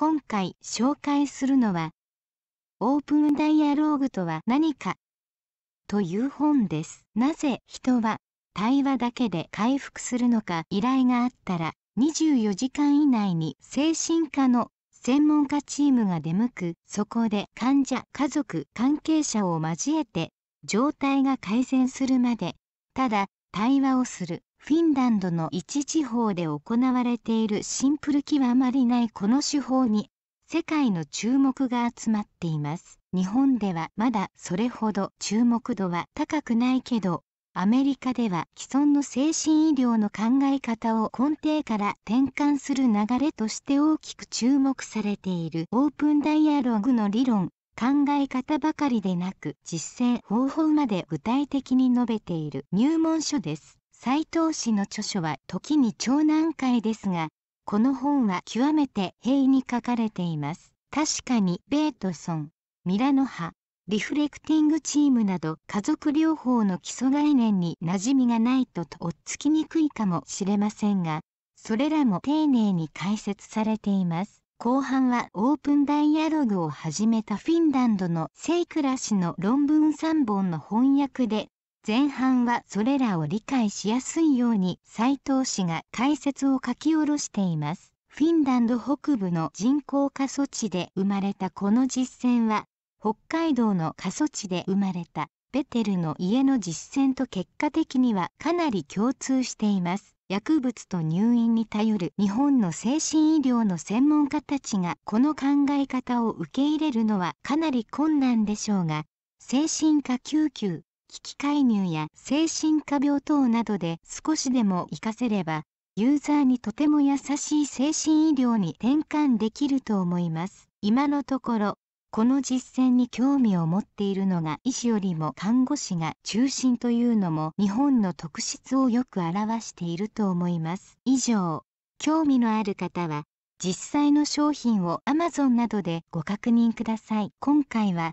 今回紹介するのは、オープンダイアローグとは何かという本です。なぜ人は対話だけで回復するのか依頼があったら24時間以内に精神科の専門家チームが出向く。そこで患者、家族、関係者を交えて状態が改善するまでただ対話をする。フィンランドの一地方で行われているシンプル気はあまりないこの手法に世界の注目が集まっています日本ではまだそれほど注目度は高くないけどアメリカでは既存の精神医療の考え方を根底から転換する流れとして大きく注目されているオープンダイアログの理論考え方ばかりでなく実践方法まで具体的に述べている入門書です。斎藤氏の著書は時に長難解ですがこの本は極めて平易に書かれています確かにベートソンミラノ派リフレクティングチームなど家族療法の基礎概念に馴染みがないととっつきにくいかもしれませんがそれらも丁寧に解説されています後半はオープンダイアログを始めたフィンランドのセイクラ氏の論文3本の翻訳で前半はそれらを理解しやすいように斉藤氏が解説を書き下ろしています。フィンランド北部の人工過疎地で生まれたこの実践は、北海道の過疎地で生まれたベテルの家の実践と結果的にはかなり共通しています。薬物と入院に頼る日本の精神医療の専門家たちがこの考え方を受け入れるのはかなり困難でしょうが、精神科救急、危機介入や精神科病等などで少しでも活かせれば、ユーザーにとても優しい精神医療に転換できると思います。今のところ、この実践に興味を持っているのが医師よりも看護師が中心というのも日本の特質をよく表していると思います。以上、興味のある方は実際の商品を Amazon などでご確認ください。今回は